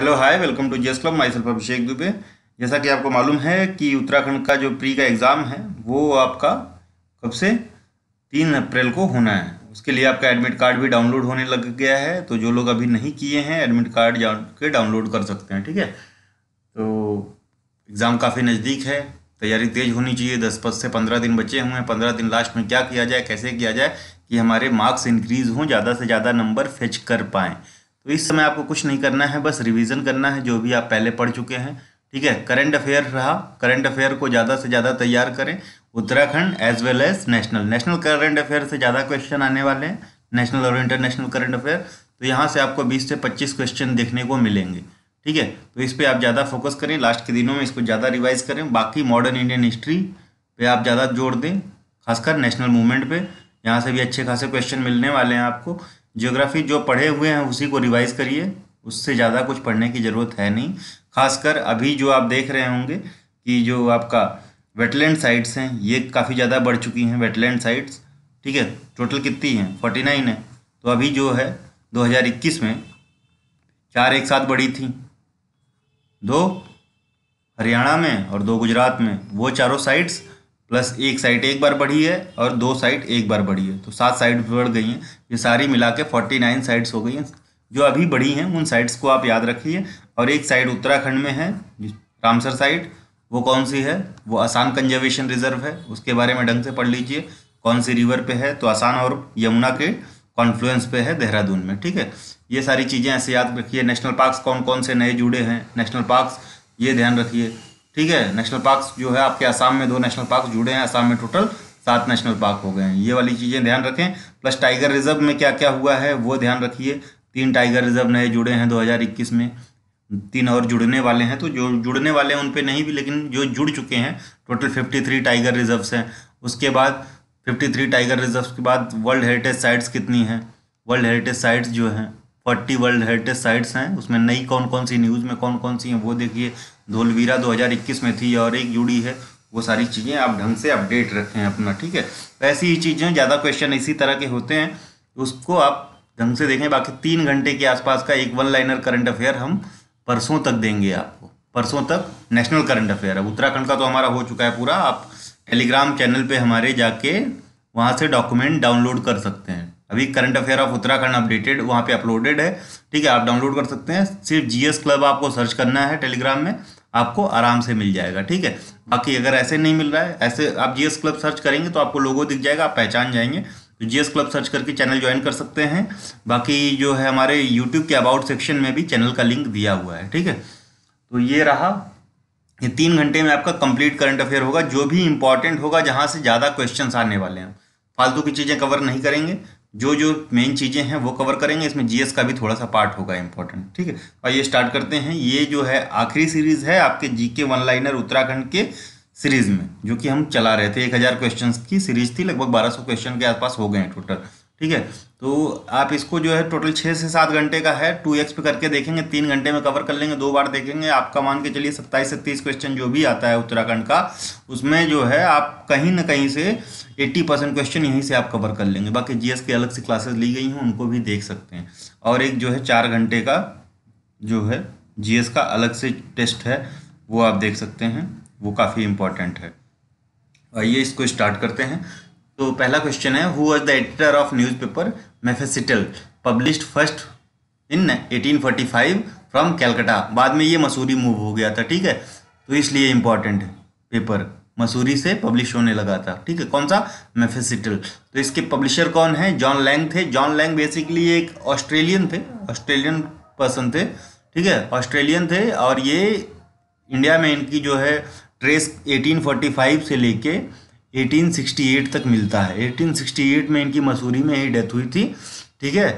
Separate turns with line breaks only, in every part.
hello hi welcome to GS club myself Abhishek Dubey जैसा कि आपको मालूम है कि उत्तराखंड का जो प्री का एग्ज़ाम है वो आपका कब से तीन अप्रैल को होना है उसके लिए आपका एडमिट कार्ड भी डाउनलोड होने लग गया है तो जो लोग अभी नहीं किए हैं एडमिट कार्ड के डाउनलोड कर सकते हैं ठीक है तो एग्ज़ाम काफ़ी नज़दीक है तैयारी तेज़ होनी चाहिए दस पद से पंद्रह दिन बचे हुए हैं पंद्रह दिन लास्ट में क्या किया जाए कैसे किया जाए कि हमारे मार्क्स इंक्रीज़ हों ज़्यादा से ज़्यादा नंबर फेच कर पाएँ तो इस समय आपको कुछ नहीं करना है बस रिवीजन करना है जो भी आप पहले पढ़ चुके हैं ठीक है करंट अफेयर रहा करंट अफेयर को ज़्यादा से ज़्यादा तैयार करें Uttarakhand as well as national national current affair से ज़्यादा क्वेश्चन आने वाले हैं नेशनल और इंटरनेशनल करंट अफेयर तो यहाँ से आपको 20 से 25 क्वेश्चन देखने को मिलेंगे ठीक है तो इस पर आप ज़्यादा फोकस करें लास्ट के दिनों में इसको ज़्यादा रिवाइज करें बाकी मॉडर्न इंडियन हिस्ट्री पर आप ज़्यादा जोड़ दें खासकर नेशनल मूवमेंट पे यहाँ से भी अच्छे खासे क्वेश्चन मिलने वाले हैं आपको जियोग्राफी जो पढ़े हुए हैं उसी को रिवाइज़ करिए उससे ज़्यादा कुछ पढ़ने की ज़रूरत है नहीं खासकर अभी जो आप देख रहे होंगे कि जो आपका वेटलैंड साइट्स हैं ये काफ़ी ज़्यादा बढ़ चुकी हैं वेटलैंड साइट्स ठीक है टोटल कितनी हैं फोर्टी नाइन है तो अभी जो है 2021 में चार एक साथ बढ़ी थी दो हरियाणा में और दो गुजरात में वो चारों साइट्स प्लस एक साइड एक बार बढ़ी है और दो साइड एक बार बढ़ी है तो सात साइड बढ़ गई हैं ये सारी मिला के फोर्टी नाइन साइड्स हो गई हैं जो अभी बढ़ी हैं उन साइड्स को आप याद रखिए और एक साइड उत्तराखंड में है रामसर साइड वो कौन सी है वो आसाम कंजर्वेशन रिजर्व है उसके बारे में ढंग से पढ़ लीजिए कौन सी रिवर पर है तो आसान और यमुना के कॉन्फ्लुएंस पे है देहरादून में ठीक है ये सारी चीज़ें ऐसे याद रखिए नेशनल पार्क्स कौन कौन से नए जुड़े हैं नेशनल पार्क्स ये ध्यान रखिए ठीक है नेशनल पार्क जो है आपके आसाम में दो नेशनल पार्क जुड़े हैं आसाम में टोटल सात नेशनल पार्क हो गए हैं ये वाली चीज़ें ध्यान रखें प्लस टाइगर रिजर्व में क्या क्या हुआ है वो ध्यान रखिए तीन टाइगर रिजर्व नए जुड़े हैं 2021 में तीन और जुड़ने वाले हैं तो जो जुड़ने वाले हैं उन पर नहीं भी लेकिन जो जुड़ चुके हैं टोटल 53 टाइगर रिजर्व्स हैं उसके बाद 53 टाइगर रिजर्व्स के बाद वर्ल्ड हेरिटेज साइट्स कितनी हैं वर्ल्ड हेरिटेज साइट्स जो हैं फोर्टी वर्ल्ड हेरिटेज साइट्स हैं उसमें नई कौन कौन सी न्यूज़ में कौन कौन सी हैं वो देखिए धोलवीरा 2021 में थी और एक जुड़ी है वो सारी चीज़ें आप ढंग से अपडेट रखें अपना ठीक है तो ऐसी ही चीज़ें ज़्यादा क्वेश्चन इसी तरह के होते हैं उसको आप ढंग से देखें बाकी तीन घंटे के आसपास का एक वन लाइनर करंट अफेयर हम परसों तक देंगे आपको परसों तक नेशनल करंट अफेयर अब उत्तराखंड का तो हमारा हो चुका है पूरा आप टेलीग्राम चैनल पे हमारे जाके वहाँ से डॉक्यूमेंट डाउनलोड कर सकते हैं अभी current affair of Uttarakhand updated वहाँ पे अपलोडेड है ठीक है आप डाउनलोड कर सकते हैं सिर्फ जीएस क्लब आपको सर्च करना है टेलीग्राम में आपको आराम से मिल जाएगा ठीक है बाकी अगर ऐसे नहीं मिल रहा है ऐसे आप जीएस क्लब सर्च करेंगे तो आपको लोगो दिख जाएगा आप पहचान जाएंगे तो जीएस क्लब सर्च करके चैनल ज्वाइन कर सकते हैं बाकी जो है हमारे यूट्यूब के अबाउट सेक्शन में भी चैनल का लिंक दिया हुआ है ठीक है तो ये रहा ये तीन घंटे में आपका कंप्लीट करंट अफेयर होगा जो भी इंपॉर्टेंट होगा जहाँ से ज़्यादा क्वेश्चन आने वाले हैं फालतू की चीज़ें कवर नहीं करेंगे जो जो मेन चीज़ें हैं वो कवर करेंगे इसमें जीएस का भी थोड़ा सा पार्ट होगा इंपॉर्टेंट ठीक है और ये स्टार्ट करते हैं ये जो है आखिरी सीरीज है आपके जीके वन लाइनर उत्तराखंड के सीरीज में जो कि हम चला रहे थे एक हज़ार क्वेश्चन की सीरीज थी लगभग बारह सौ क्वेश्चन के आसपास हो गए हैं टोटल ठीक है तो आप इसको जो है टोटल छः से सात घंटे का है टू एक्स पे करके देखेंगे तीन घंटे में कवर कर लेंगे दो बार देखेंगे आपका मान के चलिए सत्ताईस से तीस क्वेश्चन जो भी आता है उत्तराखंड का उसमें जो है आप कहीं ना कहीं से एट्टी परसेंट क्वेश्चन यहीं से आप कवर कर लेंगे बाकी जीएस के अलग से क्लासेस ली गई हैं उनको भी देख सकते हैं और एक जो है चार घंटे का जो है जी का अलग से टेस्ट है वो आप देख सकते हैं वो काफ़ी इम्पॉर्टेंट है आइए इसको स्टार्ट करते हैं तो पहला क्वेश्चन है who was the editor of newspaper Mofussilite publish first in 1845 from Calcutta बाद में ये मसूरी मूव हो गया था ठीक है तो इसलिए इम्पॉर्टेंट है पेपर मसूरी से पब्लिश होने लगा था ठीक है कौन सा मेफेसिटल तो इसके पब्लिशर कौन है जॉन लैंग थे जॉन लैंग बेसिकली एक ऑस्ट्रेलियन थे ऑस्ट्रेलियन पर्सन थे ठीक है ऑस्ट्रेलियन थे और ये इंडिया में इनकी जो है ट्रेस 1845 से लेके 1868 तक मिलता है 1868 में इनकी मसूरी में ही डेथ हुई थी ठीक है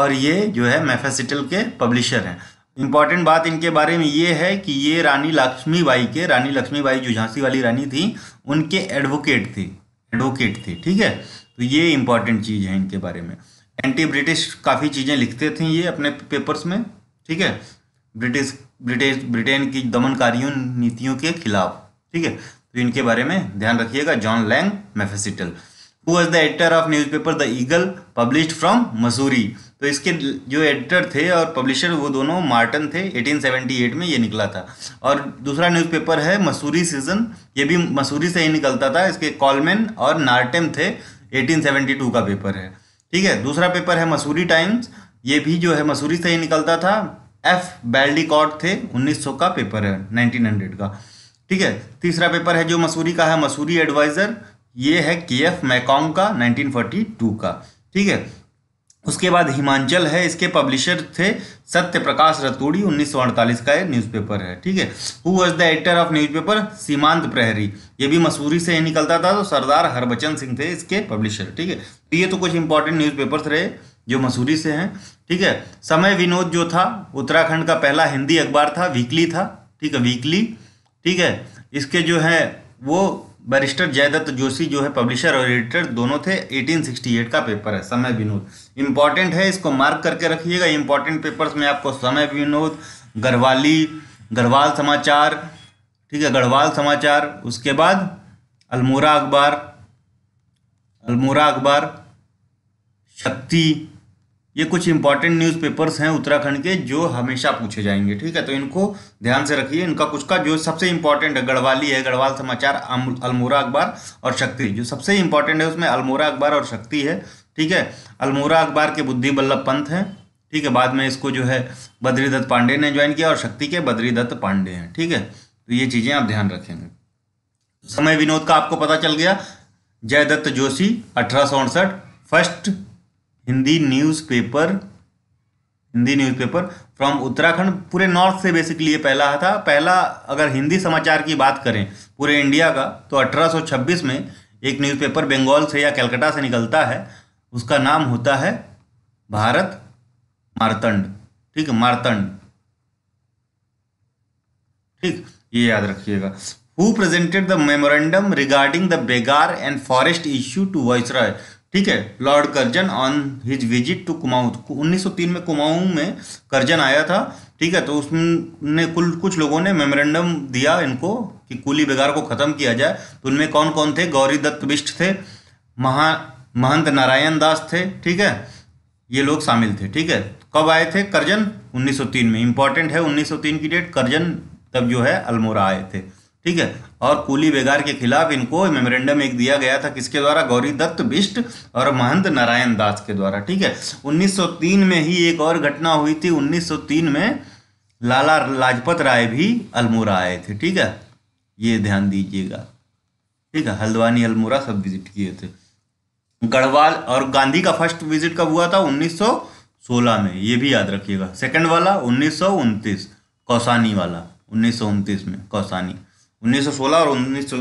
और ये जो है मैफेसिटल के पब्लिशर हैं इम्पॉर्टेंट बात इनके बारे में ये है कि ये रानी लक्ष्मीबाई के रानी लक्ष्मीबाई जो झांसी वाली रानी थी उनके एडवोकेट थी एडवोकेट थी ठीक है तो ये इम्पॉर्टेंट चीज़ है इनके बारे में एंटी ब्रिटिश काफ़ी चीज़ें लिखते थे ये अपने पेपर्स में ठीक है ब्रिटिश ब्रिटिश ब्रिटेन की दमनकारियों नीतियों के खिलाफ ठीक है तो इनके बारे में ध्यान रखिएगा John Lang Mofussilite who was the editor of newspaper the Eagle publish from Mussoorie तो इसके जो एडिटर थे और पब्लिशर वो दोनों मार्टन थे 1878 में ये निकला था और दूसरा न्यूज़पेपर है मसूरी सीजन ये भी मसूरी से ही निकलता था इसके कॉलमैन और नार्टेम थे 1872 का पेपर है ठीक है दूसरा पेपर है मसूरी टाइम्स ये भी जो है मसूरी से ही निकलता था एफ बैल्डिकॉट थे उन्नीस का पेपर है नाइनटीन का ठीक है तीसरा पेपर है जो मसूरी का है मसूरी एडवाइजर ये है के एफ मैकॉन्ग का 1942 का ठीक है उसके बाद हिमांचल है इसके पब्लिशर थे सत्य प्रकाश रतूड़ी उन्नीस का ये न्यूज़पेपर है ठीक है who was the editor of newspaper Seemant Prahari ये भी मसूरी से ही निकलता था तो सरदार हरबचन सिंह थे इसके पब्लिशर ठीक है तो ये तो कुछ इंपॉर्टेंट न्यूज़पेपर रहे जो मसूरी से हैं ठीक है समय विनोद जो था उत्तराखंड का पहला हिंदी अखबार था वीकली था ठीक है वीकली ठीक है इसके जो है वो बैरिस्टर जयदत्त जोशी जो है पब्लिशर और एडिटर दोनों थे 1868 का पेपर है समय विनोद इम्पॉर्टेंट है इसको मार्क करके रखिएगा इम्पॉर्टेंट पेपर्स में आपको समय विनोद गढ़वाली गढ़वाल समाचार ठीक है गढ़वाल समाचार उसके बाद अल्मोरा अखबार अल्मोरा अखबार शक्ति ये कुछ इंपॉर्टेंट न्यूज़पेपर्स हैं उत्तराखंड के जो हमेशा पूछे जाएंगे ठीक है तो इनको ध्यान से रखिए इनका कुछ का जो सबसे इंपॉर्टेंट है गढ़वाली है गढ़वाल समाचार अल्मोरा अखबार और शक्ति जो सबसे इंपॉर्टेंट है उसमें अल्मोरा अखबार और शक्ति है ठीक है अल्मोरा अखबार के बुद्धि बल्लभ पंथ हैं ठीक है बाद में इसको जो है बद्री दत्त पांडे ने ज्वाइन किया और शक्ति के बद्री दत्त पांडे हैं ठीक है तो ये चीज़ें आप ध्यान रखेंगे समय विनोद का आपको पता चल गया जयदत्त जोशी अठारह first Hindi newspaper Hindi newspaper from Uttarakhand पूरे नॉर्थ से बेसिकली ये पहला था पहला अगर हिंदी समाचार की बात करें पूरे इंडिया का तो 1826 में एक न्यूज़पेपर बंगाल से या कलकत्ता से निकलता है उसका नाम होता है भारत मारतंड ठीक है मारतंड ठीक ये याद रखिएगा who presented the memorandum regarding the begar and forest issue to vice ठीक है Lord Curzon on his visit to Kumaon 1903 में कुमाऊं में कर्जन आया था ठीक है तो उसने कुल कुछ लोगों ने मेमोरेंडम दिया इनको कि कूली बेगार को ख़त्म किया जाए तो उनमें कौन कौन थे गौरी दत्त बिष्ट थे महा महंत नारायण दास थे ठीक है ये लोग शामिल थे ठीक है कब आए थे करजन 1903 में इंपॉर्टेंट है 1903 की डेट करजन तब जो है अल्मोरा आए थे ठीक है और कुली बेगार के खिलाफ इनको मेमोरेंडम एक दिया गया था किसके द्वारा गौरी दत्त बिष्ट और महंत नारायण दास के द्वारा ठीक है 1903 में ही एक और घटना हुई थी 1903 में लाला लाजपत राय भी अल्मोरा आए थे ठीक है ये ध्यान दीजिएगा ठीक है हल्द्वानी अल्मोरा सब विजिट किए थे गढ़वाल और गांधी का फर्स्ट विजिट कब हुआ था उन्नीस में ये भी याद रखिएगा सेकेंड वाला उन्नीस कौसानी वाला उन्नीस में कौसानी 1916 और उन्नीस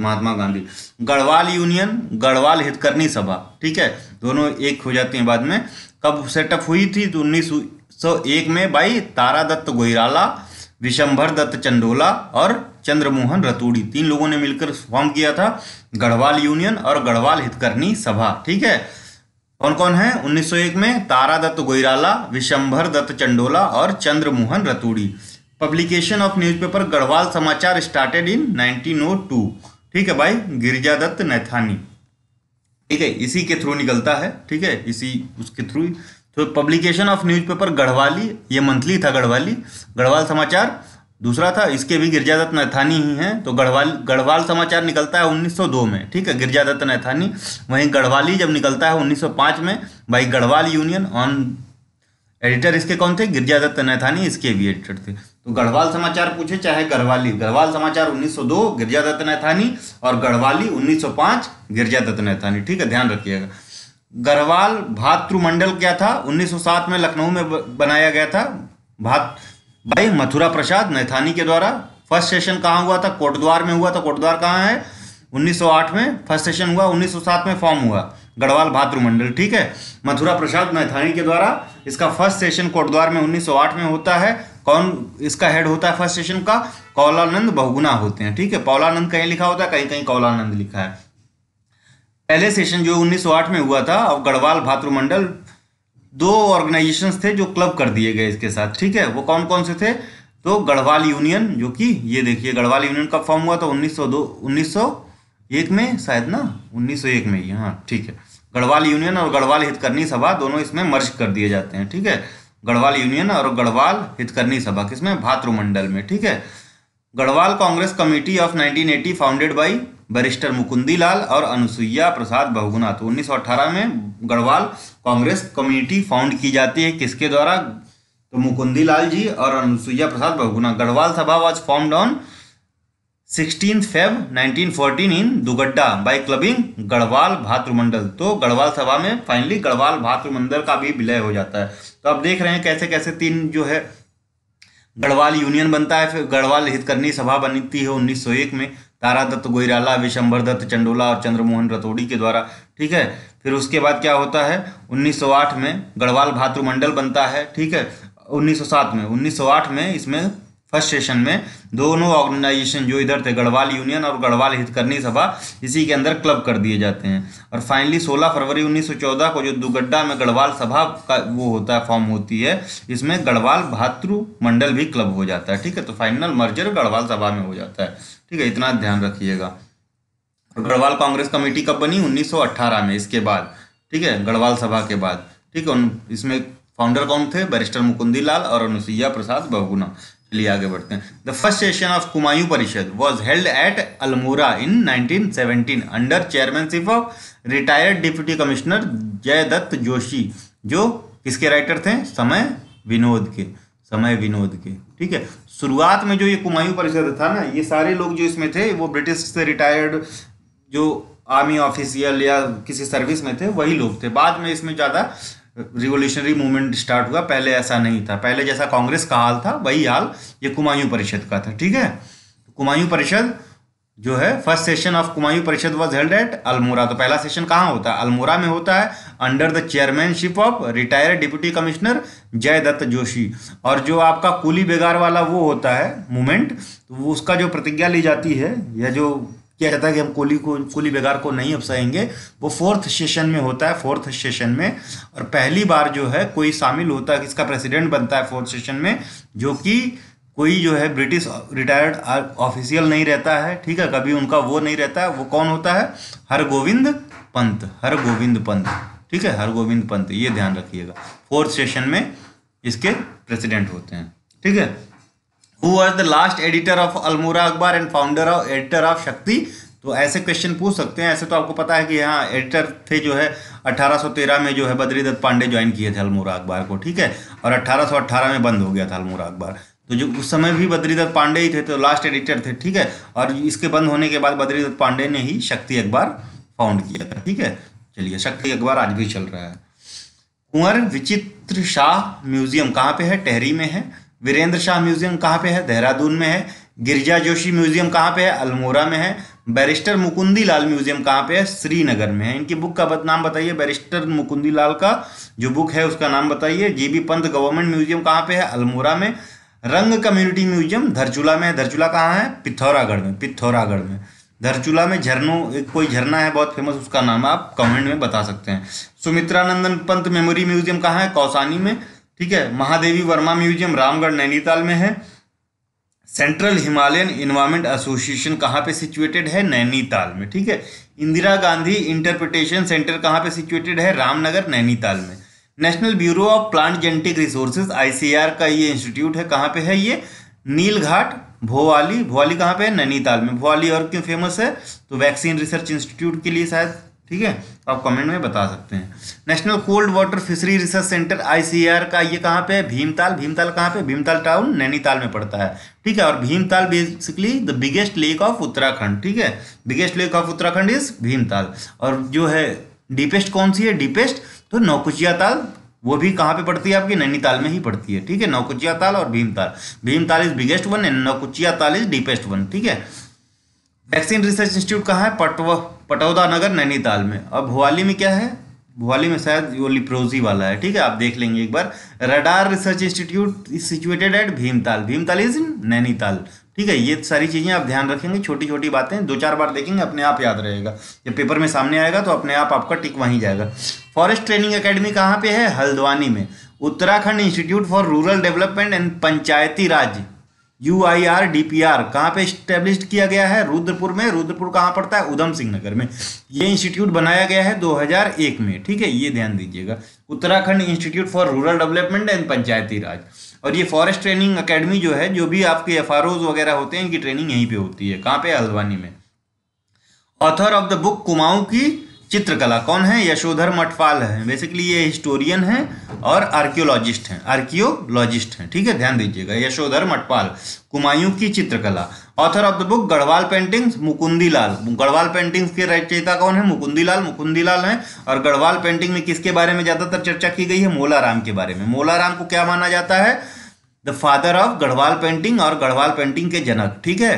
महात्मा गांधी गढ़वाल यूनियन गढ़वाल हितकर्णी सभा ठीक है दोनों एक हो जाती हैं बाद में कब सेटअप हुई थी तो 1901 में भाई तारा दत्त गोयराला विशंभर दत्त चंडोला और चंद्रमोहन रतूड़ी तीन लोगों ने मिलकर फॉर्म किया था गढ़वाल यूनियन और गढ़वाल हितकर्णी सभा ठीक है कौन कौन है 1901 में तारा दत्त गोयराला विशंभर दत्त चंडोला और Chandramohan Raturi publication of newspaper Garhwal Samachar started इन 1902 ठीक है भाई गिरिजा दत्त नैथानी ठीक है इसी के थ्रू निकलता है ठीक है इसी उसके थ्रू तो पब्लिकेशन ऑफ न्यूज़पेपर गढ़वाली ये मंथली था गढ़वाली गढ़वाल समाचार दूसरा था इसके भी दत्त नैथानी ही हैं तो गढ़वाल गढ़वाल समाचार निकलता है 1902 में ठीक है दत्त नैथानी वहीं गढ़वाली जब निकलता है 1905 में भाई गढ़वाल यूनियन ऑन एडिटर इसके कौन थे दत्त नैथानी इसके भी एडिटर थे तो गढ़वाल समाचार पूछे चाहे गढ़वाली गढ़वाल समाचार 1902 दत्त नैथानी और गढ़वाली 1905 दत्त नैथानी ठीक है ध्यान रखिएगा गढ़वाल भातृमंडल क्या था 1907 में लखनऊ में बनाया गया था भात भाई मथुरा प्रसाद नैथानी के द्वारा फर्स्ट सेशन कहाँ हुआ था कोटद्वार में हुआ था कोटद्वार कहाँ है उन्नीस में फर्स्ट सेशन हुआ उन्नीस में फॉर्म हुआ गढ़वाल भातृमंडल ठीक है मथुरा प्रसाद नैथानी के द्वारा इसका फर्स्ट सेशन कोटद्वार में 1908 में होता है कौन इसका हेड होता है फर्स्ट सेशन का कौलानंद बहुगुना होते हैं ठीक है पौलानंद कहीं लिखा होता है कहीं कहीं कौलानंद लिखा है पहले सेशन जो 1908 में हुआ था अब गढ़वाल भातृमंडल दो ऑर्गेनाइजेशन थे जो क्लब कर दिए गए इसके साथ ठीक है वो कौन कौन से थे तो गढ़वाल यूनियन जो कि ये देखिए गढ़वाल यूनियन कब फॉर्म हुआ था 1902 1901 में शायद ना 1901 में ही हाँ ठीक है गढ़वाल यूनियन और गढ़वाल हितकर्णी सभा दोनों इसमें मर्ज कर दिए जाते हैं ठीक है गढ़वाल यूनियन और गढ़वाल हितकर्णी सभा किसमें भातृमंडल में ठीक है Garhwal Congress Committee of 1980 founded by barrister Mukundi Lal और अनुसुईया प्रसाद बहुगुना तो 1918 में गढ़वाल कांग्रेस कमेटी फाउंड की जाती है किसके द्वारा तो मुकुंदी लाल जी और अनुसुईया प्रसाद Bahuguna Garhwal Sabha was formed on sixteen Feb 1914 in Dugadda by clubbing Garhwal Bhratrimandal तो गढ़वाल सभा में फाइनली गढ़वाल भातृमंडल का भी विलय हो जाता है तो आप देख रहे हैं कैसे कैसे तीन जो है गढ़वाल यूनियन बनता है फिर गढ़वाल हितकर्णी सभा बनती है 1901 में तारा दत्त गोयराला विशंभर दत्त चंडोला और चंद्रमोहन रतोड़ी के द्वारा ठीक है फिर उसके बाद क्या होता है 1908 में गढ़वाल भातृमंडल बनता है ठीक है 1907 में 1908 में इसमें फर्स्ट सेशन में दोनों ऑर्गेनाइजेशन जो इधर थे गढ़वाल यूनियन और गढ़वाल हितकर्णी सभा इसी के अंदर क्लब कर दिए जाते हैं और फाइनली 16 फरवरी 1914 को जो दुगड्डा में गढ़वाल सभा का वो होता है फॉर्म होती है इसमें गढ़वाल भातृ मंडल भी क्लब हो जाता है ठीक है तो फाइनल मर्जर गढ़वाल सभा में हो जाता है ठीक है इतना ध्यान रखिएगा गढ़वाल कांग्रेस कमेटी कब बनी उन्नीस में इसके बाद ठीक है गढ़वाल सभा के बाद ठीक है इसमें फाउंडर कौन थे बैरिस्टर मुकुंदी लाल और अनुसुईया प्रसाद बहुगुना लिए आगे बढ़ते हैं the first session of Kumaon Parishad was held at Almora in 1917 under chairmanship of retired deputy commissioner Jaidutt Joshi जो किसके राइटर थे समय विनोद के समय विनोद के ठीक है शुरुआत में जो ये कुमायूं परिषद था ना ये सारे लोग जो इसमें थे वो ब्रिटिश से रिटायर्ड जो आर्मी ऑफिसियल या किसी सर्विस में थे वही लोग थे बाद में इसमें ज़्यादा रिवोल्यूशनरी मूवमेंट स्टार्ट हुआ पहले ऐसा नहीं था पहले जैसा कांग्रेस का हाल था वही हाल ये कुमायूं परिषद का था ठीक है कुमायूं परिषद जो है first session of Kumaon Parishad was held at Almora तो पहला सेशन कहाँ होता है अल्मोरा में होता है under the chairmanship of retired deputy commissioner Jai Dutt Joshi और जो आपका कुली बेगार वाला वो होता है मूवमेंट तो उसका जो प्रतिज्ञा ली जाती है या जो क्या कहता है कि हम कोहली को कोहली बेगार को नहीं अपसाएंगे वो फोर्थ सेशन में होता है फोर्थ सेशन में और पहली बार जो है कोई शामिल होता है किसका प्रेसिडेंट बनता है फोर्थ सेशन में जो कि कोई जो है ब्रिटिश रिटायर्ड ऑफिशियल नहीं रहता है ठीक है कभी उनका वो नहीं रहता है वो कौन होता है हर गोविंद पंत हर गोविंद पंत ठीक है हर गोविंद पंत ये ध्यान रखिएगा फोर्थ सेशन में इसके प्रेसिडेंट होते हैं ठीक है who was the last editor of Almora Akhbar and founder of editor of Shakti तो ऐसे क्वेश्चन पूछ सकते हैं ऐसे तो आपको पता है कि हाँ एडिटर थे जो है 1813 में जो है बद्री दत्त पांडे ज्वाइन किए थे अल्मोरा अखबार को ठीक है और 1818 में बंद हो गया था अल्मोरा अखबार तो जो उस समय भी बद्री दत्त पांडे ही थे तो लास्ट एडिटर थे ठीक है और इसके बंद होने के बाद बद्री दत्त पांडे ने ही शक्ति अखबार फाउंड किया था ठीक है चलिए शक्ति अखबार आज भी चल रहा है कुंवर विचित्र शाह म्यूजियम कहाँ पे है टहरी में है वीरेंद्र शाह म्यूजियम कहाँ पे है देहरादून में है गिरजा जोशी म्यूजियम कहाँ पे है अल्मोरा में है बैरिस्टर मुकुंदी लाल म्यूजियम कहाँ पे है श्रीनगर में है इनकी बुक का नाम बताइए बैरिस्टर मुकुंदी लाल का जो बुक है उसका नाम बताइए जीबी पंत गवर्नमेंट म्यूजियम कहाँ पे है अल्मोरा में रंग कम्युनिटी म्यूजियम धरचूला में है धरचूला कहाँ है पिथौरागढ़ में पिथौरागढ़ में धरचूला में झरनों एक कोई झरना है बहुत फेमस उसका नाम आप कमेंट में बता सकते हैं सुमित्रानंदन पंत मेमोरी म्यूजियम कहाँ है कौसानी में ठीक है महादेवी वर्मा म्यूजियम रामगढ़ नैनीताल में है सेंट्रल हिमालयन इन्वायरमेंट एसोसिएशन कहाँ पे सिचुएटेड है नैनीताल में ठीक है इंदिरा गांधी इंटरप्रिटेशन सेंटर कहाँ पे सिचुएटेड है रामनगर नैनीताल में national bureau of plant genetic resources ICR का ये इंस्टीट्यूट है कहाँ पे है ये नीलघाट भोवाली भोवाली कहाँ पे है नैनीताल में भोवाली और क्यों फेमस है तो वैक्सीन रिसर्च इंस्टीट्यूट के लिए शायद ठीक है तो आप कमेंट में बता सकते हैं national cold water fishery research centre ICR का ये कहाँ पे है भीमताल भीमताल कहाँ पे भीमताल टाउन नैनीताल में पड़ता है ठीक है और Bhimtal basically the biggest lake of Uttarakhand ठीक है biggest lake of Uttarakhand is Bhimtal और जो है डीपेस्ट कौन सी है डीपेस्ट तो नौकुचिया ताल वो भी कहाँ पे पड़ती है आपकी नैनीताल में ही पड़ती है ठीक है नौकुचिया ताल और Bhimtal Bhimtal is biggest one and Naukuchiya Tal is deepest one ठीक है वैक्सीन रिसर्च इंस्टीट्यूट कहाँ है पटव पटौदा नगर नैनीताल में अब भुवाली में क्या है भुवाली में शायद वो लिप्रोजी वाला है ठीक है आप देख लेंगे एक बार radar research institute is situated at Bhimtal Bhimtal is in Nainital ठीक है ये सारी चीज़ें आप ध्यान रखेंगे छोटी छोटी बातें दो चार बार देखेंगे अपने आप याद रहेगा जब पेपर में सामने आएगा तो अपने आप आपका टिक वहीं जाएगा फॉरेस्ट ट्रेनिंग अकेडमी कहाँ पर है हल्द्वानी में Uttarakhand institute for rural development and Panchayati Raj U I R D P R कहाँ पे स्टेब्लिश किया गया है रुद्रपुर में रुद्रपुर कहाँ पड़ता है उधम सिंह नगर में ये इंस्टीट्यूट बनाया गया है 2001 में ठीक है ये ध्यान दीजिएगा Uttarakhand institute for rural development and Panchayati Raj और ये फॉरेस्ट ट्रेनिंग अकेडमी जो है जो भी आपके एफ वगैरह होते हैं इनकी ट्रेनिंग यहीं पर होती है कहाँ पे हल्द्वानी में author of the book Kumaon की चित्रकला कौन है यशोधर मठपाल है बेसिकली ये हिस्टोरियन है और आर्कियोलॉजिस्ट हैं आर्कियोलॉजिस्ट हैं ठीक है ध्यान दीजिएगा यशोधर मठपाल कुमायूं की चित्रकला author of the book Garhwal paintings Mukundilal Garhwal paintings के रचयिता कौन है मुकुंदीलाल मुकुंदीलाल हैं और गढ़वाल पेंटिंग में किसके बारे में ज़्यादातर चर्चा की गई है मोलाराम के बारे में मोलाराम को क्या माना जाता है the father of Garhwal painting और गढ़वाल पेंटिंग के जनक ठीक है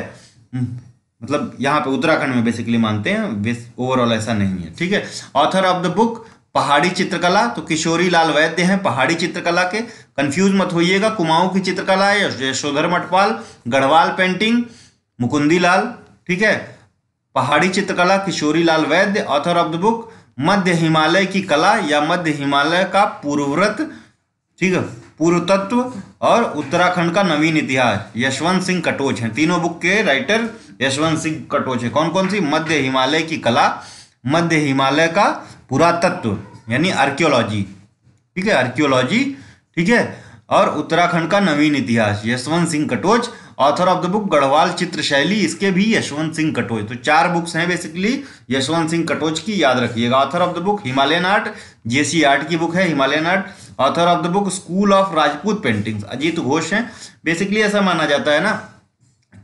मतलब यहाँ पे उत्तराखंड में बेसिकली मानते हैं ओवरऑल ऐसा नहीं है ठीक है ऑथर ऑफ द बुक पहाड़ी चित्रकला तो किशोरी लाल वैद्य हैं पहाड़ी चित्रकला के कंफ्यूज मत होइएगा कुमाऊं की चित्रकला है यशोधर मठपाल गढ़वाल पेंटिंग मुकुंदी लाल ठीक है पहाड़ी चित्रकला Kishori Lal Vaidya author of the book मध्य हिमालय की कला या मध्य हिमालय का पूर्वव्रत ठीक है पूर्व तत्व और उत्तराखंड का नवीन इतिहास यशवंत सिंह कटोच हैं तीनों बुक के राइटर यशवंत सिंह कटोच है कौन कौन सी मध्य हिमालय की कला मध्य हिमालय का पुरातत्व यानी आर्कियोलॉजी ठीक है आर्कियोलॉजी ठीक है और उत्तराखंड का नवीन इतिहास Yashwant Singh Katoch author of the book Garhwal चित्र शैली इसके भी यशवंत सिंह कटोच तो चार बुक्स हैं बेसिकली यशवंत सिंह कटोच की याद रखिएगा author of the book Himalayan art J C art की बुक है Himalayan art author of the book school of Rajput paintings Ajit Ghosh हैं बेसिकली ऐसा माना जाता है ना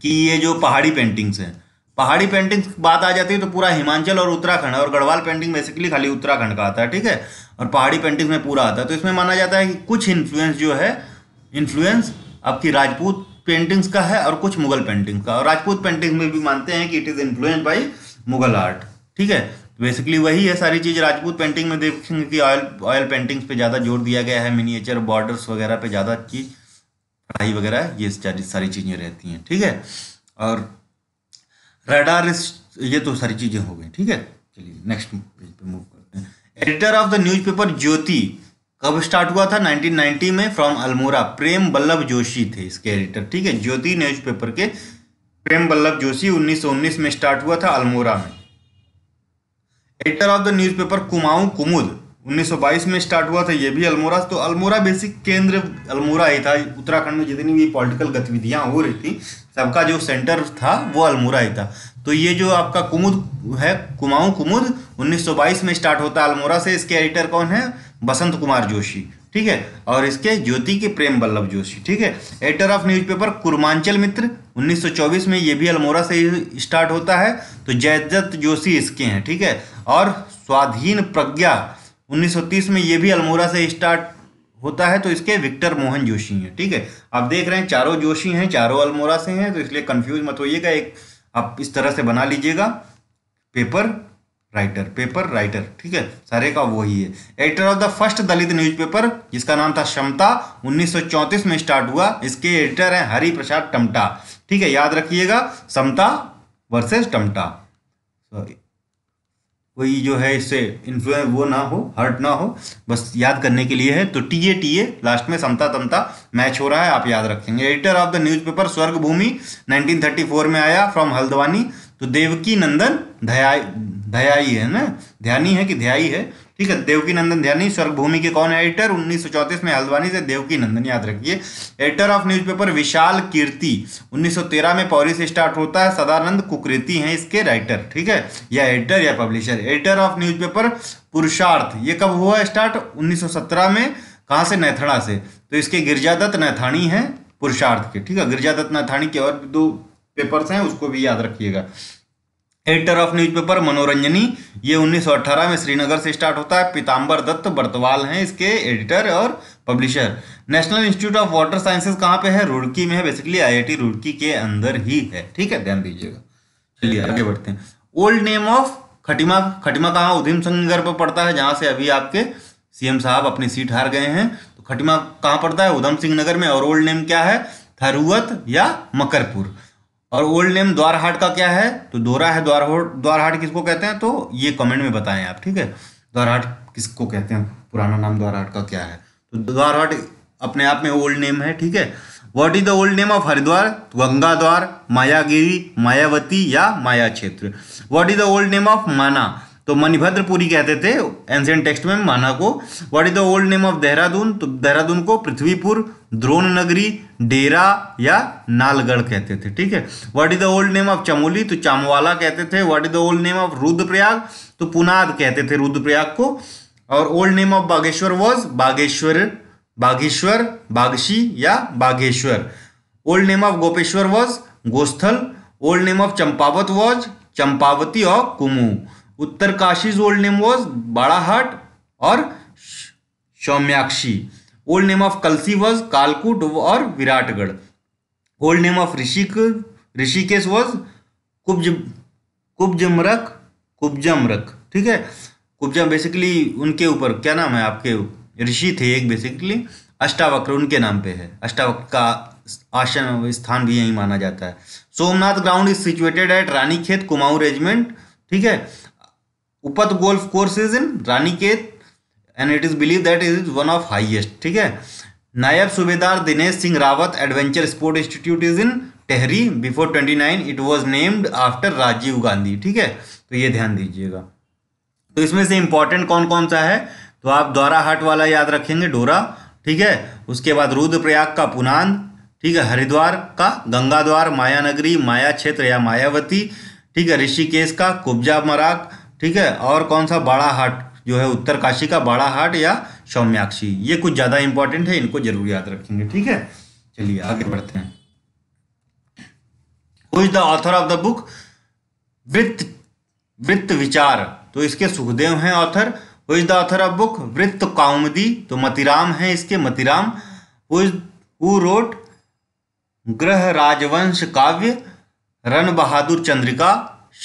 कि ये जो पहाड़ी पेंटिंग्स हैं पहाड़ी पेंटिंग्स बात आ जाती है तो पूरा हिमाचल और उत्तराखंड और गढ़वाल पेंटिंग बेसिकली खाली उत्तराखंड का आता है ठीक है और पहाड़ी पेंटिंग्स में पूरा आता है तो इसमें माना जाता है कि कुछ इन्फ्लुएंस जो है इन्फ्लुएंस आपकी राजपूत पेंटिंग्स का है और कुछ मुगल पेंटिंग्स का और राजपूत पेंटिंग्स में भी मानते हैं कि it is influence by Mughal art ठीक है बेसिकली तो वही है सारी चीज़ राजपूत पेंटिंग में देखेंगे कि ऑयल ऑयल पेंटिंग्स पे ज़्यादा जोर दिया गया है मिनिएचर बॉर्डर्स वगैरह पे ज़्यादा चीज़ पढ़ाई वगैरह ये सारी चीज़ें रहती हैं ठीक है और रडार ये तो सारी चीज़ें हो गई ठीक है चलिए नेक्स्ट पेज पे मूव करते हैं editor of the newspaper Jyoti कब स्टार्ट हुआ था 1990 में फ्रॉम अल्मोरा प्रेम बल्लभ जोशी थे इसके एडिटर ठीक है ज्योति न्यूज़पेपर के प्रेम बल्लभ जोशी 1919 में स्टार्ट हुआ था अल्मोरा में editor of the newspaper Kumaon Kumud 1922 में स्टार्ट हुआ था ये भी अल्मोरा तो अल्मोरा बेसिक केंद्र अल्मोरा ही था उत्तराखंड में जितनी भी पॉलिटिकल गतिविधियां हो रही थी सबका जो सेंटर था वो अल्मोरा ही था तो ये जो आपका कुमुद है कुमाऊं कुमुद 1922 में स्टार्ट होता है अल्मोरा से इसके एडिटर कौन है बसंत कुमार जोशी ठीक है और इसके ज्योति के प्रेम बल्लभ जोशी ठीक है editor of newspaper Kurmanchal Mitra 1924 में ये भी अल्मोरा से स्टार्ट होता है तो जयदत्त जोशी इसके हैं ठीक है और स्वाधीन प्रज्ञा 1930 में ये भी अल्मोरा से स्टार्ट होता है तो इसके विक्टर मोहन जोशी हैं ठीक है आप देख रहे हैं चारों जोशी हैं चारों अल्मोरा से हैं तो इसलिए कन्फ्यूज मत होइएगा एक आप इस तरह से बना लीजिएगा पेपर राइटर पेपर राइटर ठीक है सारे का वही है editor of the first Dalit newspaper जिसका नाम था क्षमता 1934 में स्टार्ट हुआ इसके एडिटर हैं हरि प्रसाद टमटा ठीक है याद रखिएगा समता वर्सेस टमटा सॉरी कोई जो है इससे इन्फ्लुएंस वो ना हो हर्ट ना हो बस याद करने के लिए है तो T A T A last में समता तमता मैच हो रहा है आप याद रखेंगे एडिटर ऑफ द न्यूज़पेपर स्वर्ग भूमि फोर में आया फ्रॉम हल्द्वानी तो देवकी नंदन धयाई धयाई है ना ध्यानी है कि ध्याई है ठीक है देवकी नंदन ध्यानी स्वर्गभूमि के कौन है एडिटर उन्नीस में हल्द्वानी से देवकी नंदन याद रखिए editor of newspaper Vishal Kirti 1913 में पौरी से स्टार्ट होता है सदानंद कुकृति हैं इसके राइटर ठीक है या एडिटर या पब्लिशर एडिटर ऑफ न्यूज़पेपर पुरुषार्थ ये कब हुआ स्टार्ट सत्रह में कहाँ से नैथड़ा से तो इसके गिरजादत्त नैथाणी हैं पुरुषार्थ के ठीक है गिरजादत्त नैथाणी के और दो पेपर्स हैं उसको भी याद रखिएगा एडिटर ऑफ न्यूज़पेपर मनोरंजनी ये 1918 में श्रीनगर से स्टार्ट होता है पीताम्बर दत्त बर्तवाल हैं इसके एडिटर और publisher national institute of water sciences कहाँ पे है रुड़की में है बेसिकली आईआईटी रुड़की के अंदर ही है ठीक है ध्यान दीजिएगा चलिए आगे बढ़ते हैं old name of Khatima Khatima कहाँ उधम सिंह नगर पर पड़ता है जहाँ से अभी आपके सीएम साहब अपनी सीट हार गए हैं तो खटिमा कहाँ पड़ता है उधम सिंह नगर में और ओल्ड नेम क्या है थरुअत या मकरपुर और ओल्ड नेम द्वारहाट का क्या है तो दोरा है द्वार द्वारहाट किसको कहते हैं तो ये कमेंट में बताएं आप ठीक है द्वारहाट किसको कहते हैं पुराना नाम द्वारहाट का क्या है तो द्वारहाट अपने आप में ओल्ड नेम है ठीक है what is the old name of Haridwar Ganga Dwar Mayagiri Mayavati या Maya Kshetra what is the old name of Mana तो मणिभद्रपुरी कहते थे एंशियंट टेक्स्ट में माना को what is the old name of Dehradun तो देहरादून को पृथ्वीपुर द्रोण नगरी डेरा या नालगढ़ कहते थे ठीक है what is the old name of Chamoli तो चामवाला कहते थे what is the old name of Rudraprayag तो पुनाद कहते थे रुद्रप्रयाग को और old name of Bageshwar was Bageshwar Bageshwar Bagshi या Bageshwar old name of Gopeshwar was Gosthal old name of Champawat was Champawati और कुमू उत्तर काशीज ओल्ड नेम वॉज बाड़ाहाट और Saumyakashi old name of Kalsi was Kalkut और विराटगढ़ ओल्ड नेम ऑफ ऋषिक ऋषिकेश वॉज कुब्ज कुब्जमरक कुब्जमरक ठीक है कुब्जम बेसिकली उनके ऊपर क्या नाम है आपके ऋषि थे एक बेसिकली अष्टावक्र उनके नाम पे है अष्टावक्र का आश्रम स्थान भी यही माना जाता है Somnath ground is situated at Ranikhet Kumaon regiment ठीक है Upat golf course is in Ranikhet and it is believe that is one of highest ठीक है Naib Subedar Dinesh Singh Rawat adventure sport institute is in Tehri before twenty nine it was named after Rajiv Gandhi ठीक है तो ये ध्यान दीजिएगा तो इसमें से इंपॉर्टेंट कौन कौन सा है तो आप द्वारा हट वाला याद रखेंगे डोरा ठीक है उसके बाद रुद्रप्रयाग का पुनान ठीक है हरिद्वार का गंगा द्वार माया नगरी माया क्षेत्र या मायावती ठीक है ऋषिकेश का कुब्जा मराग ठीक है और कौन सा बाड़ा हाट जो है उत्तर काशी का बाड़ा हाट या सौम्याक्षी ये कुछ ज़्यादा इंपॉर्टेंट है इनको जरूर याद रखेंगे ठीक है चलिए आगे बढ़ते हैं who is the author of the book Vritt Vritt Vichar तो इसके सुखदेव हैं author who is the author of book Vritt Kaumudi तो मतिराम हैं इसके मतिराम हु रोट ग्रह राजवंश काव्य रण बहादुर चंद्रिका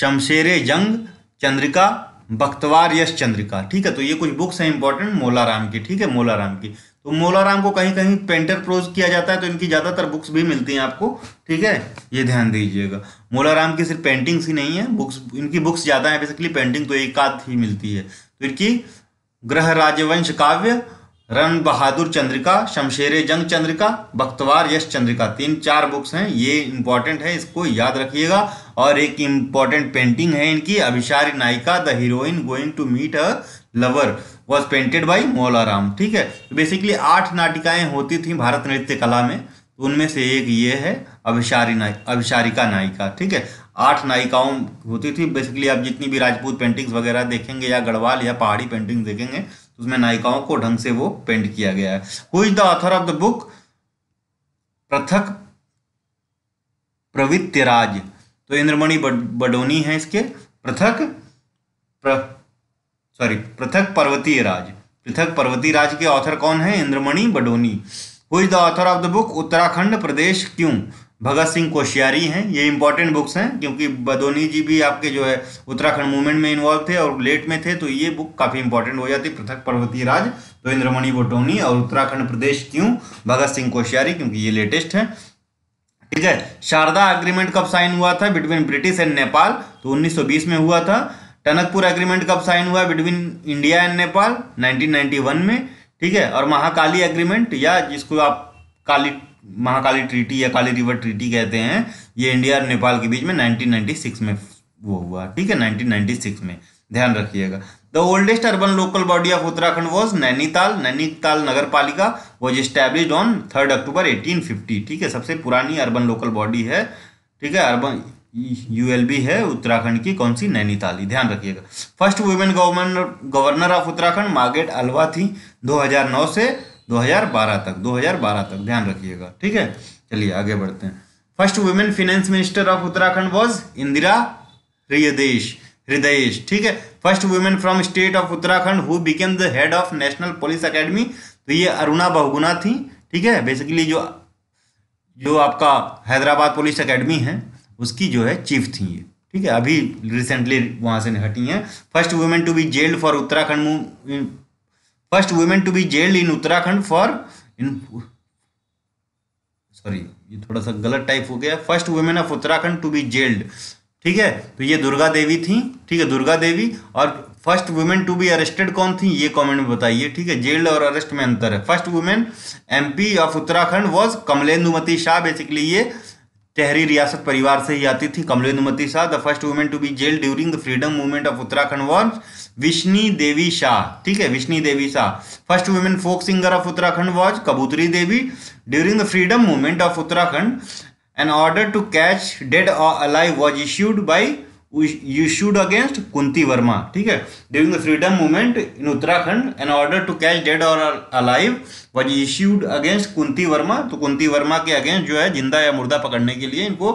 शमशेरे जंग चंद्रिका बख्तवार यश चंद्रिका ठीक है तो ये कुछ बुक्स हैं इंपॉर्टेंट मोलाराम की ठीक है मोलाराम की तो मोलाराम को कहीं कहीं पेंटर प्रोज किया जाता है तो इनकी ज़्यादातर बुक्स भी मिलती हैं आपको ठीक है ये ध्यान दीजिएगा मोलाराम की सिर्फ पेंटिंग्स ही नहीं है बुक्स इनकी बुक्स ज़्यादा है बेसिकली पेंटिंग तो एक आध ही मिलती है तो इनकी ग्रह राजवंश काव्य रन बहादुर चंद्रिका शमशेर जंग चंद्रिका बख्तवार यश चंद्रिका तीन चार बुक्स हैं ये इंपॉर्टेंट है इसको याद रखिएगा और एक इम्पॉर्टेंट पेंटिंग है इनकी Abhisari Nayika the heroine going to meet a lover was painted by Molaram ठीक है तो बेसिकली आठ नाटिकाएं होती थी भारत नृत्य कला में तो उनमें से एक ये है अभिशारी नाय अभिशारिका नायिका ठीक है आठ नायिकाओं होती थी बेसिकली आप जितनी भी राजपूत पेंटिंग्स वगैरह देखेंगे या गढ़वाल या पहाड़ी पेंटिंग्स देखेंगे उसमें नायिकाओं को ढंग से वो पेंट किया गया है who is the author of the book Prithak Pravrittiraj तो इंद्रमणि बडोनी है इसके पृथक प्र सॉरी पृथक पर्वतीय राज पृथक पर्वती राज के ऑथर कौन है Indramani Badoni who is the author of the book Uttarakhand प्रदेश क्यों भगत सिंह कोश्यारी हैं ये इंपॉर्टेंट बुक्स हैं क्योंकि बदोनी जी भी आपके जो है उत्तराखंड मूवमेंट में इन्वॉल्व थे और लेट में थे तो ये बुक काफ़ी इंपॉर्टेंट हो जाती पृथक पर्वतीय राज तो इंद्रमणि बोटोनी और उत्तराखंड प्रदेश क्यों भगत सिंह कोश्यारी क्योंकि ये लेटेस्ट है ठीक है शारदा अग्रीमेंट कब साइन हुआ था बिटवीन ब्रिटिश एंड नेपाल तो उन्नीस में हुआ था टनकपुर अग्रीमेंट कब साइन हुआ between India and Nepal nineteen में ठीक है और महाकाली अग्रीमेंट या जिसको आप काली महाकाली ट्रीटी या काली रिवर ट्रीटी कहते हैं ये इंडिया और नेपाल के बीच में 1996 में वो हुआ ठीक है 1996 में ध्यान रखिएगा the oldest urban local body of Uttarakhand was Nainital Nainital Nagar Palika was establish on third October 1850 ठीक है सबसे पुरानी अर्बन लोकल बॉडी है ठीक है अर्बन यू है उत्तराखंड की कौन सी नैनीताल ध्यान रखिएगा first women governor governor of Uttarakhand Margaret Alva थी 2009 से 2012 तक 2012 तक ध्यान रखिएगा ठीक है चलिए आगे बढ़ते हैं first women finance minister of Uttarakhand was Indira Hridayesh Hridayesh ठीक है first women from state of Uttarakhand who became the head of national police academy तो ये अरुणा बहुगुना थी ठीक है बेसिकली जो जो आपका हैदराबाद पुलिस अकेडमी है उसकी जो है चीफ थी ये ठीक है अभी रिसेंटली वहाँ से हटी हैं first women to be jailed for Uttarakhand first women to be jailed in Uttarakhand for in sorry ये थोड़ा सा गलत टाइप हो गया first women of Uttarakhand to be jailed ठीक है तो ये दुर्गा देवी थी ठीक है दुर्गा देवी और first women to be arrested कौन थी ये कमेंट में बताइए ठीक है जेल्ड और अरेस्ट में अंतर है first women MP of Uttarakhand was Kamlendumati Shah basically ये तहरी रियासत परिवार से ही आती थी Kamlendumati Shah the first women to be jail during the freedom movement of Uttarakhand was Bishni Devi Shah ठीक है Bishni Devi Shah first women folk singer of Uttarakhand was Kabootri Devi during the freedom movement of Uttarakhand an order to catch dead और alive was issued by should against Kunti Verma ठीक है during the freedom movement in Uttarakhand an order to catch dead और alive was issued against Kunti Verma तो कुंती वर्मा के against जो है जिंदा या मुर्दा पकड़ने के लिए इनको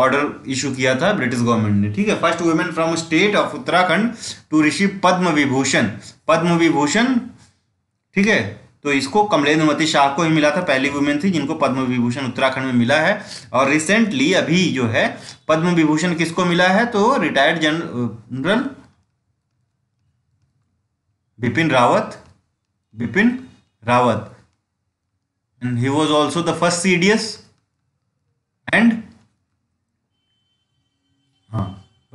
ऑर्डर इशू किया था ब्रिटिश गवर्नमेंट ने ठीक है first women from state of Uttarakhand to receive Padma Vibhushan Padma Vibhushan ठीक है तो इसको कमलेंद्रमती शाह को ही मिला था पहली वुमेन थी जिनको पद्म विभूषण उत्तराखंड में मिला है और रिसेंटली अभी जो है पद्म विभूषण किसको मिला है तो retired general Bipin Rawat Bipin Rawat and he was also the first C and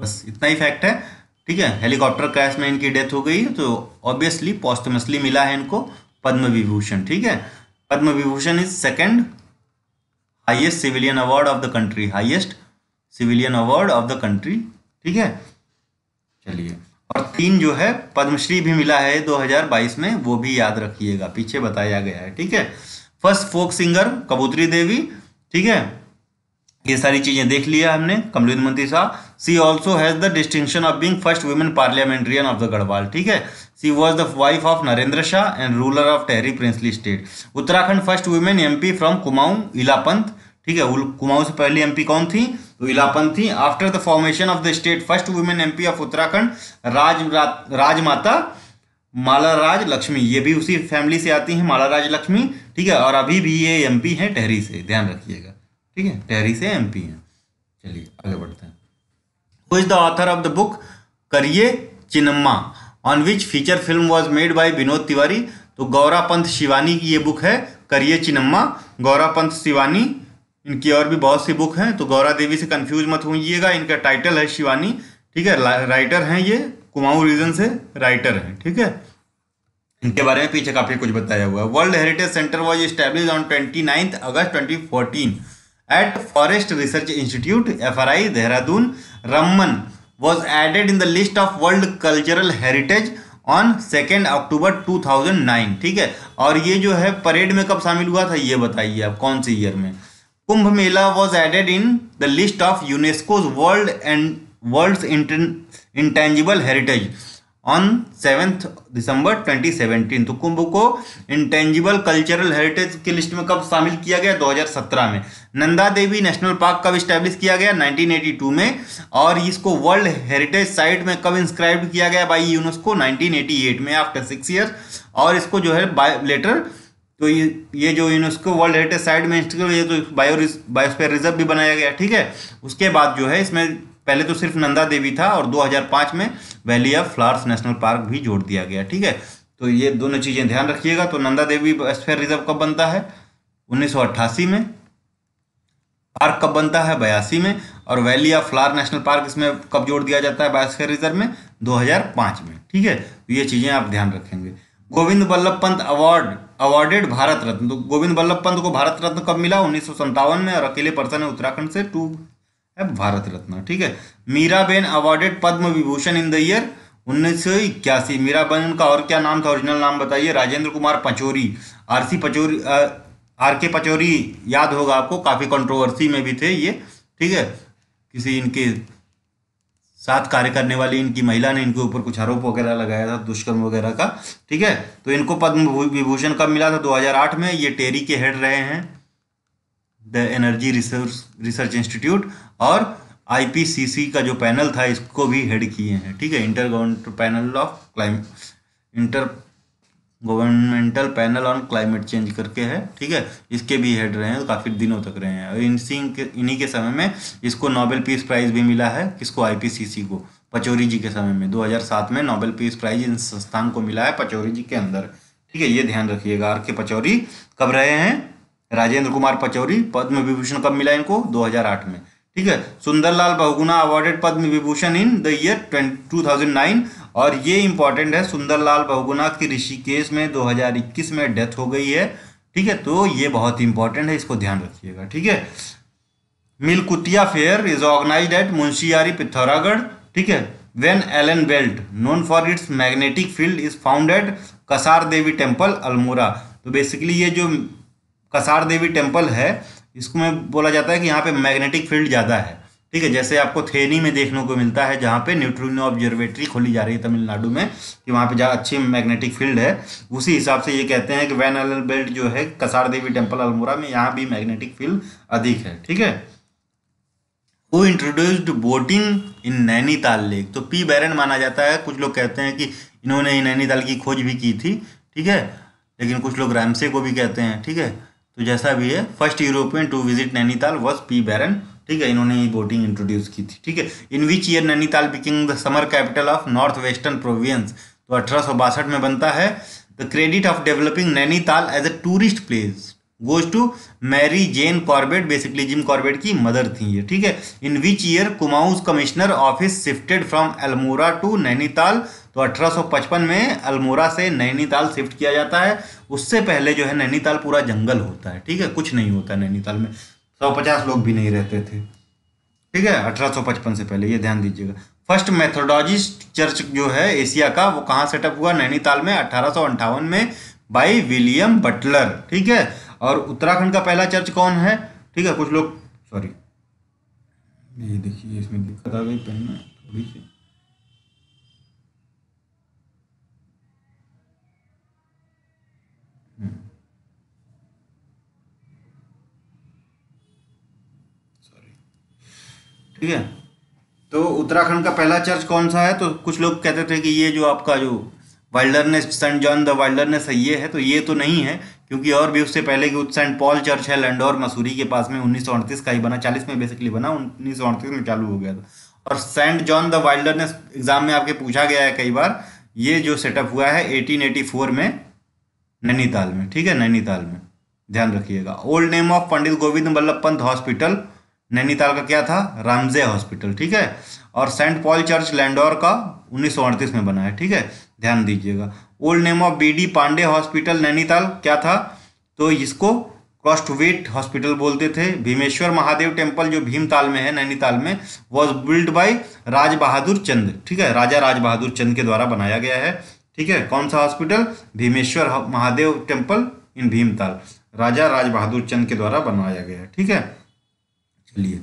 बस इतना ही फैक्ट है ठीक है हेलीकॉप्टर क्रैश में इनकी डेथ हो गई तो ऑब्वियसली पॉस्टमसली मिला है इनको पद्म विभूषण ठीक है Padma Vibhushan is second highest civilian award of the country highest civilian award of the country ठीक है चलिए और तीन जो है पद्मश्री भी मिला है 2022 में वो भी याद रखिएगा पीछे बताया गया है ठीक है फर्स्ट फोक सिंगर कबूतरी देवी ठीक है ये सारी चीजें देख लिया हमने कमलेंद्र मंत्री साहब she also has the distinction of being first women parliamentarian of the Garhwal ठीक है she was the wife of Narendra Shah and ruler of Tehri princely state Uttarakhand first women M P from Kumaon Ila Pant ठीक है कुमाऊं से पहली पी कौन थी तो इलापन थी after the formation of the state first women P of Uttarakhand Raj Rajmata Mala Raj Lakshmi ये भी उसी फैमिली से आती हैं माला राज लक्ष्मी ठीक है और अभी भी ये एमपी हैं टहरी से ध्यान रखिएगा ठीक है टहरी से एमपी हैं चलिए आगे बढ़ते हैं is the author of the book book करिए Chinamma on which feature film was made by Vinod Tiwari तो गौरा पंत शिवानी की ये बुक है करिए चिनम्मा गौरा पंत शिवानी इनकी और भी बहुत सी बुक हैं तो गौरा देवी से कंफ्यूज मत होइएगा इनका टाइटल है शिवानी ठीक है राइटर हैं ये कुमाऊं रीजन से राइटर हैं ठीक है इनके बारे में पीछे काफ़ी कुछ बताया हुआ है world heritage centre was establish on twenty ninth August twenty fourteen research institute F R I Dehradun Ramman was added in the list of world cultural heritage on second October 2009 ठीक है और ये जो है परेड में कब शामिल हुआ था ये बताइए आप कौन से ईयर में Kumbh Mela was added in the list of UNESCO world and world intangible heritage on seventh December 2017 तो कुंभ को इंटेंजिबल कल्चरल हेरिटेज की लिस्ट में कब शामिल किया गया 2017 में नंदा देवी नेशनल पार्क कब स्टैब्लिश किया गया 1982 में और इसको वर्ल्ड हेरिटेज साइट में कब इंस्क्राइब किया गया बाई यूनेस्को 1988 में आफ्टर सिक्स ईयर्स और इसको जो है बाय लेटर तो ये ये जो यूनेस्को वर्ल्ड हेरिटेज साइट में ये तो बायो बायोस्फेयर रिजर्व भी बनाया गया ठीक है उसके बाद जो है इसमें पहले तो सिर्फ नंदा देवी था और 2005 में valley of flowers national park भी जोड़ दिया गया ठीक है तो ये दोनों चीज़ें ध्यान रखिएगा तो नंदा देवी स्फेयर रिजर्व कब बनता है उन्नीस में पार्क कब बनता है बयासी में और valley of flower national park इसमें कब जोड़ दिया जाता है बायोस्फीयर रिजर्व में 2005 में ठीक है तो ये चीज़ें आप ध्यान रखेंगे गोविंद बल्लभ पंत अवार्ड अवार्डेड भारत रत्न तो गोविंद बल्लभ पंत को भारत रत्न कब मिला उन्नीस में और अकेले पर्सन है उत्तराखंड से टू है भारत रत्न ठीक है Mirabehn awarded Padma Vibhushan in the year उन्नीस सौ इक्यासी मीराबेन का और क्या नाम था ओरिजिनल नाम बताइए Rajendra Kumar Pachauri R C Pachauri R K Pachauri याद होगा आपको काफ़ी कंट्रोवर्सी में भी थे ये ठीक है किसी इनके साथ कार्य करने वाली इनकी महिला ने इनके ऊपर कुछ आरोप वगैरह लगाया था दुष्कर्म वगैरह का ठीक है तो इनको पद्म विभूषण कब मिला था 2008 में ये टेरी के हेड रहे हैं the energy research research institute और आईपीसीसी का जो पैनल था इसको भी हेड किए हैं ठीक है inter panel of climate intergovernmental panel on climate change करके है ठीक है इसके भी हेड रहे हैं काफ़ी दिनों तक रहे हैं और इनसिंह के इन्हीं के समय में इसको नोबेल पीस प्राइज़ भी मिला है किसको आईपीसीसी को पचौरी जी के समय में 2007 में नोबेल पीस प्राइज़ इन संस्थान को मिला है पचौरी जी के अंदर ठीक है ये ध्यान रखिएगा आर के पचौरी कब रहे हैं राजेंद्र कुमार पचौरी पद्म विभूषण कब मिला इनको 2008 में ठीक है Sunderlal Bahuguna awarded Padma Vibhushan in the year two और ये इंपॉर्टेंट है सुंदरलाल बहुगुना की ऋषिकेश में 2021 में डेथ हो गई है ठीक है तो ये बहुत इंपॉर्टेंट है इसको ध्यान रखिएगा ठीक है Milkutiya fair is organise at Munsiyari Pithoragarh ठीक है Van Allen belt known for its magnetic field is found at Kasar Devi temple Almora तो बेसिकली ये जो कसार देवी टेम्पल है इसको में बोला जाता है कि यहाँ पे मैग्नेटिक फील्ड ज़्यादा है ठीक है जैसे आपको थेनी में देखने को मिलता है जहाँ पे न्यूट्रोनो ऑब्जर्वेटरी खोली जा रही है तमिलनाडु में कि वहाँ पे जहाँ अच्छी मैग्नेटिक फील्ड है उसी हिसाब से ये कहते हैं कि वैन अल बेल्ट जो है कसार देवी टेम्पल अल्मोरा में यहाँ भी मैग्नेटिक फील्ड अधिक है ठीक है वो introduced boating in Nainital lake तो पी बैरन माना जाता है कुछ लोग कहते हैं कि इन्होंने नैनीताल की खोज भी की थी ठीक है लेकिन कुछ लोग रामसे को भी कहते हैं ठीक है तो जैसा भी है first European to visit Nainital was P Barron ठीक है इन्होंने ये बोटिंग इंट्रोड्यूस की थी ठीक है in which year Nainital becoming the summer capital of north western province तो अठारह में बनता है the credit of developing Nainital as a tourist place goes to Mary Jane Corbett basically Jim Corbett की मदर थी ये ठीक है in which year Kumaon's commissioner office shifted from Almora to Nainital तो 1855 में अल्मोरा से नैनीताल शिफ्ट किया जाता है उससे पहले जो है नैनीताल पूरा जंगल होता है ठीक है कुछ नहीं होता है नैनीताल में सौ पचास लोग भी नहीं रहते थे ठीक है 1855 से पहले ये ध्यान दीजिएगा फर्स्ट मेथोडोलॉजिस्ट चर्च जो है एशिया का वो कहाँ सेटअप हुआ नैनीताल में अठारह में बाई विलियम बटलर ठीक है और उत्तराखंड का पहला चर्च कौन है ठीक है कुछ लोग सॉरी ये देखिए इसमें दिक्कत आ गई पहनना थोड़ी सी ठीक है तो उत्तराखंड का पहला चर्च कौन सा है तो कुछ लोग कहते थे कि ये जो आपका जो wilderness Saint John the Wilderness है ये है तो ये तो नहीं है क्योंकि और भी उससे पहले कि सेंट पॉल चर्च है लंडोर मसूरी के पास में उन्नीस का ही बना चालीस में बेसिकली बना उन्नीस में चालू हो गया था और Saint John the Wilderness exam में आपके पूछा गया है कई बार ये जो सेटअप हुआ है 1884 में नैनीताल में ठीक है नैनीताल में ध्यान रखिएगा old name of Pandit Govind Vallabh Pant hospital Nainital का क्या था रामजे हॉस्पिटल ठीक है और सेंट पॉल चर्च लैंडोर का उन्नीस में बना है ठीक है ध्यान दीजिएगा old name of B D Pande hospital Nainital क्या था तो इसको क्रॉस्टवेट हॉस्पिटल बोलते थे भीमेश्वर महादेव टेम्पल जो भीमताल में है नैनीताल में was build by Raj Bahadur Chand ठीक है राजा राज बहादुर चंद के द्वारा बनाया गया है ठीक है कौन सा hospital Bhimeshwar Mahadev temple in Bhimtal Raja Raj Bahadur Chand के द्वारा बनवाया गया है ठीक है चलिए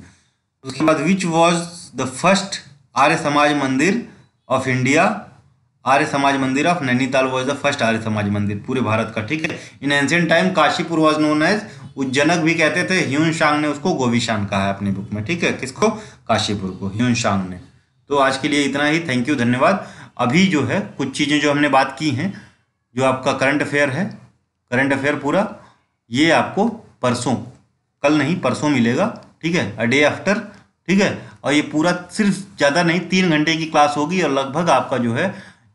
उसके बाद which was the first Arya Samaj Mandir of India Arya Samaj Mandir of Nainital was the first Arya Samaj Mandir पूरे भारत का ठीक है in ancient time Kashipur was known as Ujjanak भी कहते थे ह्यून शांग ने उसको गोविशान कहा है अपनी बुक में ठीक है किसको काशीपुर को ह्यून शांग ने तो आज के लिए इतना ही थैंक यू धन्यवाद अभी जो है कुछ चीज़ें जो हमने बात की हैं जो आपका करंट अफेयर है करंट अफेयर पूरा ये आपको परसों कल नहीं परसों मिलेगा ठीक है अ डे आफ्टर ठीक है और ये पूरा सिर्फ ज़्यादा नहीं तीन घंटे की क्लास होगी और लगभग आपका जो है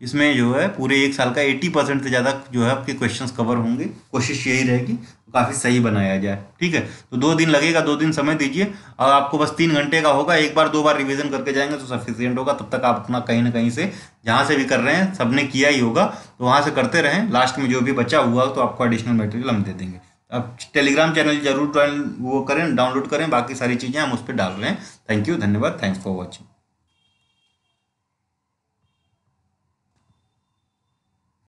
इसमें जो है पूरे एक साल का एट्टी परसेंट से ज़्यादा जो है आपके क्वेश्चन कवर होंगे कोशिश यही रहेगी तो काफ़ी सही बनाया जाए ठीक है तो दो दिन लगेगा दो दिन समय दीजिए और आपको बस तीन घंटे का होगा एक बार दो बार रिविजन करके जाएंगे तो सफिशियंट होगा तब तक आप अपना कहीं ना कहीं से जहाँ से भी कर रहे हैं सबने किया ही होगा तो वहाँ से करते रहें लास्ट में जो भी बचा हुआ तो आपको एडिशनल मटेरियल हम दे देंगे अब टेलीग्राम चैनल जरूर वो करें डाउनलोड करें बाकी सारी चीज़ें हम उस पर डाल रहे हैं थैंक यू धन्यवाद थैंक्स फॉर वॉचिंग